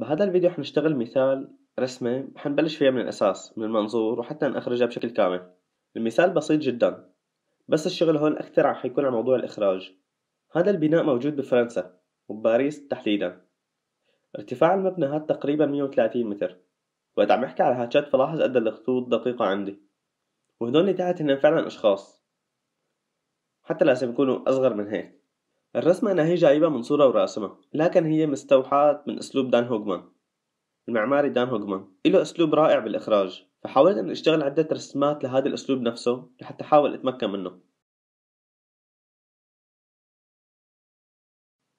بهذا الفيديو حنشتغل مثال رسمة حنبلش فيها من الأساس من المنظور وحتى نخرجها بشكل كامل المثال بسيط جدا بس الشغل هون أكثر عم حيكون على موضوع الإخراج هذا البناء موجود بفرنسا وبباريس تحديدا ارتفاع المبنى هاد تقريبا 130 متر وقت عم احكي على هاتشات فلاحظ قد الخطوط دقيقة عندي وهدول اللي تحت هن فعلا أشخاص حتى لازم يكونوا أصغر من هيك الرسمة أنها هي جايبة من صورة وراسمة لكن هي مستوحاة من أسلوب دان هوجمان المعماري دان هوجمان له أسلوب رائع بالإخراج فحاولت أن أشتغل عدة رسمات لهذا الأسلوب نفسه لحتى أحاول أتمكن منه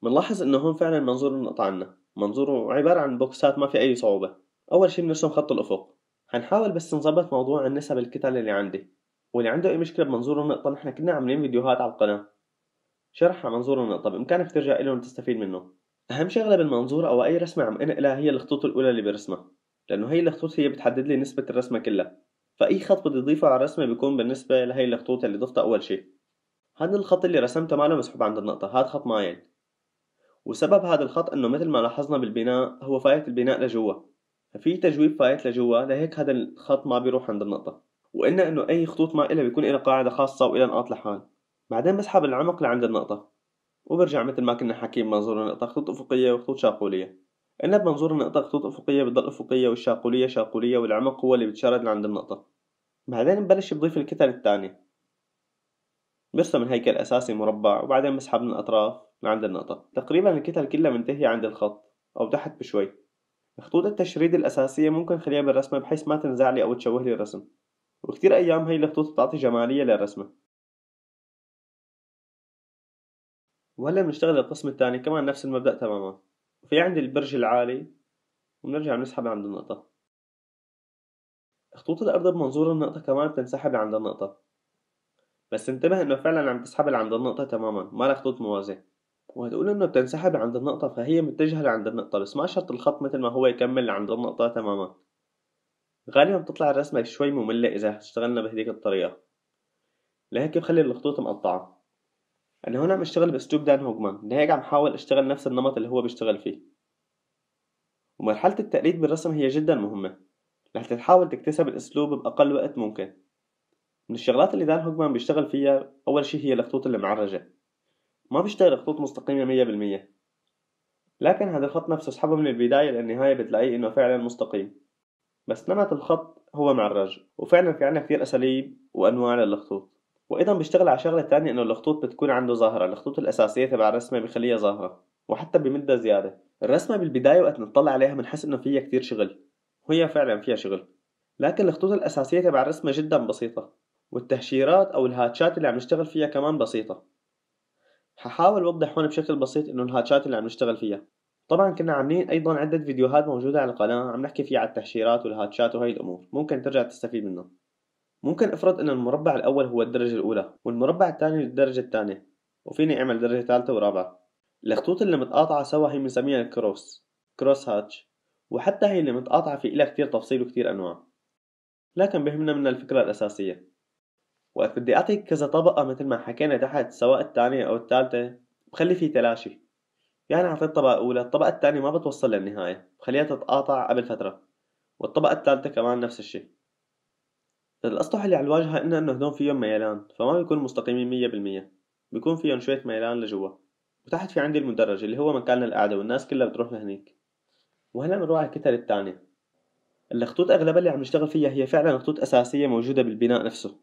منلاحظ انه هون فعلا منظور انقطع عنا منظوره عبارة عن بوكسات ما في اي صعوبة اول شي بنرسم خط الافق حنحاول بس نظبط موضوع النسب الكتل اللي عندي واللي عنده اي مشكلة بمنظور النقطة نحن كنا عاملين فيديوهات على القناة شرحها منظور النقطة بإمكانك ترجع إليه وتستفيد منه أهم شغلة بالمنظور أو أي رسمة عم انقلها هي الخطوط الأولى اللي برسمها لأنه هي الخطوط هي بتحدد لي نسبة الرسمة كلها فأي خط بدي أضيفه على الرسمة بيكون بالنسبة لهي الخطوط اللي ضفتها أول شيء هذا الخط اللي رسمته ماله مسحوب عند النقطة هذا خط معين وسبب هذا الخط إنه مثل ما لاحظنا بالبناء هو فايت البناء لجوا ففي تجويب فايت لجوا لهيك هذا الخط ما بيروح عند النقطة وإنه إنه أي خطوط ما إلها بيكون إلها قاعدة خاصة وإلها نقاط لحال بعدين بسحب العمق لعند النقطة وبرجع مثل ما كنا حاكيين بمنظور النقطة خطوط أفقية وخطوط شاقولية إلا بمنظور النقطة خطوط أفقية بتضل أفقية والشاقولية شاقولية والعمق هو اللي بتشرد لعند النقطة بعدين ببلش بضيف الكتل الثانية برسم الهيكل أساسي مربع وبعدين بسحب من الأطراف لعند النقطة تقريبا الكتل كلها منتهية عند الخط أو تحت بشوي خطوط التشريد الأساسية ممكن خليها بالرسمة بحيث ما تنزعلي أو تشوه لي الرسم وكتير أيام هي الخطوط بتعطي جمالية للرسمة وهلا بنشتغل القسم الثاني كمان نفس المبدا تماما في عندي البرج العالي وبنرجع بنسحب عند النقطه خطوط الارض بمنظور النقطه كمان بتنسحب عند النقطه بس انتبه انه فعلا عم تسحب لعند النقطه تماما ما لها خطوط موازيه وهتقول انه بتنسحب عند النقطه فهي متجهه لعند النقطه بس ما شرط الخط مثل ما هو يكمل لعند النقطه تماما غالبا بتطلع الرسمه شوي ممله اذا اشتغلنا بهديك الطريقه لهيك بخلي الخطوط مقطعه انا هنا عم بشتغل باسلوب دان هوجمان هيك عم حاول اشتغل نفس النمط اللي هو بيشتغل فيه ومرحلة التقليد بالرسم هي جدا مهمة رح تحاول تكتسب الاسلوب باقل وقت ممكن من الشغلات اللي دان هوجمان بيشتغل فيها اول شي هي الخطوط المعرجه ما بيشتغل خطوط مستقيمة مية بالمية لكن هذا الخط نفسه اسحبه من البداية للنهاية بتلاقيه انه فعلا مستقيم بس نمط الخط هو معرج وفعلا في عنا كتير اساليب وانواع للخطوط وايضا بيشتغل على شغله تانية انه الخطوط بتكون عنده ظاهره الخطوط الاساسيه تبع الرسمه بخليها ظاهره وحتى بمدها زياده الرسمه بالبدايه وقت نطلع عليها بنحس انه فيها كتير شغل وهي فعلا فيها شغل لكن الخطوط الاساسيه تبع الرسمه جدا بسيطه والتهشيرات او الهاتشات اللي عم نشتغل فيها كمان بسيطه ححاول اوضح هون بشكل بسيط انه الهاتشات اللي عم نشتغل فيها طبعا كنا عاملين ايضا عده فيديوهات موجوده على القناه عم نحكي فيها على التهشيرات والهاتشات وهي الامور ممكن ترجع تستفيد منها ممكن افرض ان المربع الاول هو الدرجة الاولى والمربع الثاني الدرجة الثانية وفيني اعمل درجة ثالثة ورابعة الخطوط اللي متقاطعة سوا هي بنسميها الكروس كروس هاتش وحتى هي اللي متقاطعة في إلها كتير تفصيل وكتير أنواع لكن بهمنا من الفكرة الأساسية وقت بدي أعطيك كذا طبقة مثل ما حكينا تحت سواء الثانية أو الثالثة بخلي في تلاشي يعني أعطيت طبقة أولى الطبقة الثانية ما بتوصل للنهاية بخليها تتقاطع قبل فترة والطبقة الثالثة كمان نفس الشيء الأسطح اللي على الواجهة إنه إنه هدول فيهم ميلان فما بيكونوا مستقيمين مية بالمية بيكون فيهم شوية ميلان لجوا وتحت في عندي المدرج اللي هو مكاننا القعدة والناس كلها بتروح لهنيك وهلا بنروح على الكتل الثانية الخطوط أغلبها اللي عم نشتغل فيها هي فعلا خطوط أساسية موجودة بالبناء نفسه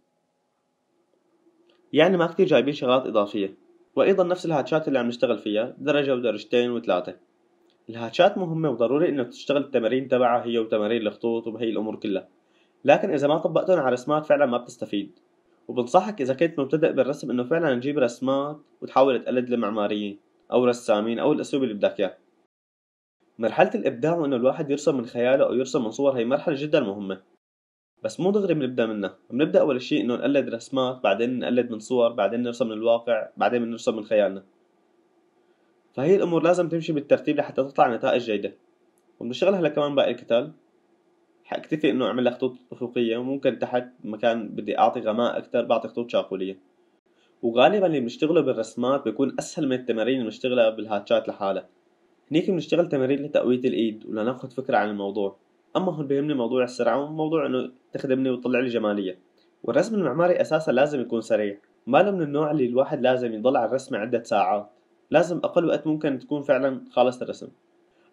يعني ما كتير جايبين شغلات إضافية وأيضا نفس الهاتشات اللي عم نشتغل فيها درجة ودرجتين وثلاثة الهاتشات مهمة وضروري إنه تشتغل التمارين تبعها هي وتمارين الخطوط وبهي الأمور كلها لكن إذا ما طبقتهم على رسمات فعلا ما بتستفيد وبنصحك إذا كنت مبتدئ بالرسم إنه فعلا تجيب رسمات وتحاول تقلد المعماريين أو رسامين أو الأسلوب اللي بدك إياه مرحلة الإبداع وإنه الواحد يرسم من خياله أو يرسم من صور هي مرحلة جدا مهمة بس مو دغري بنبدا منها بنبدا اول شيء انه نقلد رسمات بعدين نقلد من صور بعدين نرسم من الواقع بعدين بنرسم من خيالنا فهي الامور لازم تمشي بالترتيب لحتى تطلع نتائج جيده وبنشتغل هلا كمان باقي الكتاب حاكتفي انه اعمل لها خطوط افقيه وممكن تحت مكان بدي اعطي غماء اكثر بعطي خطوط شاقوليه وغالبا اللي بنشتغله بالرسمات بيكون اسهل من التمارين اللي بنشتغلها بالهاتشات لحالها هنيك بنشتغل تمارين لتقويه الايد ولناخذ فكره عن الموضوع اما هون بيهمني موضوع السرعه وموضوع انه تخدمني وتطلع لي جماليه والرسم المعماري اساسا لازم يكون سريع ما من النوع اللي الواحد لازم يضل على الرسمه عده ساعات لازم اقل وقت ممكن تكون فعلا خالص الرسم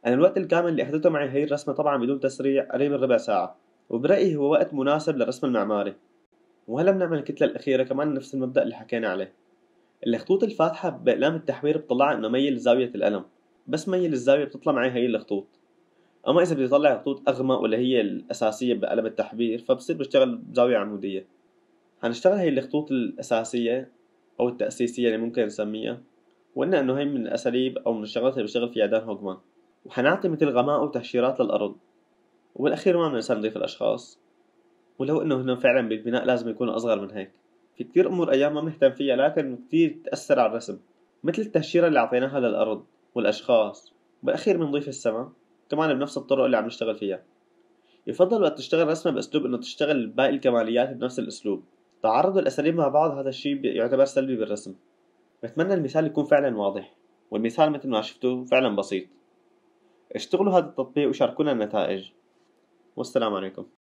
أنا الوقت الكامل اللي أخذته معي هي الرسمة طبعا بدون تسريع قريب من ربع ساعة وبرأيي هو وقت مناسب للرسم المعماري وهلا بنعمل الكتلة الأخيرة كمان نفس المبدأ اللي حكينا عليه الخطوط الفاتحة بأقلام التحوير بتطلع إنه ميل زاوية القلم بس ميل الزاوية بتطلع معي هي الخطوط أما إذا بدي أطلع خطوط أغمق واللي هي الأساسية بقلم التحبير فبصير بشتغل بزاوية عمودية هنشتغل هي الخطوط الأساسية أو التأسيسية اللي ممكن نسميها وإنه إنه هي من الأساليب أو من الشغلات اللي بشتغل فيها دان هوجمان وحنعطي مثل غماء وتهشيرات للأرض وبالأخير ما بننسى نضيف الأشخاص ولو إنه هنا فعلا بالبناء لازم يكونوا أصغر من هيك في كتير أمور أيام ما بنهتم فيها لكن كتير تأثر على الرسم مثل التهشيرة اللي أعطيناها للأرض والأشخاص وبالأخير بنضيف السماء كمان بنفس الطرق اللي عم نشتغل فيها يفضل وقت تشتغل رسمة بأسلوب إنه تشتغل باقي الكماليات بنفس الأسلوب تعرض الأساليب مع بعض هذا الشيء يعتبر سلبي بالرسم بتمنى المثال يكون فعلا واضح والمثال مثل ما شفتوا فعلا بسيط اشتغلوا هذا التطبيق وشاركونا النتائج والسلام عليكم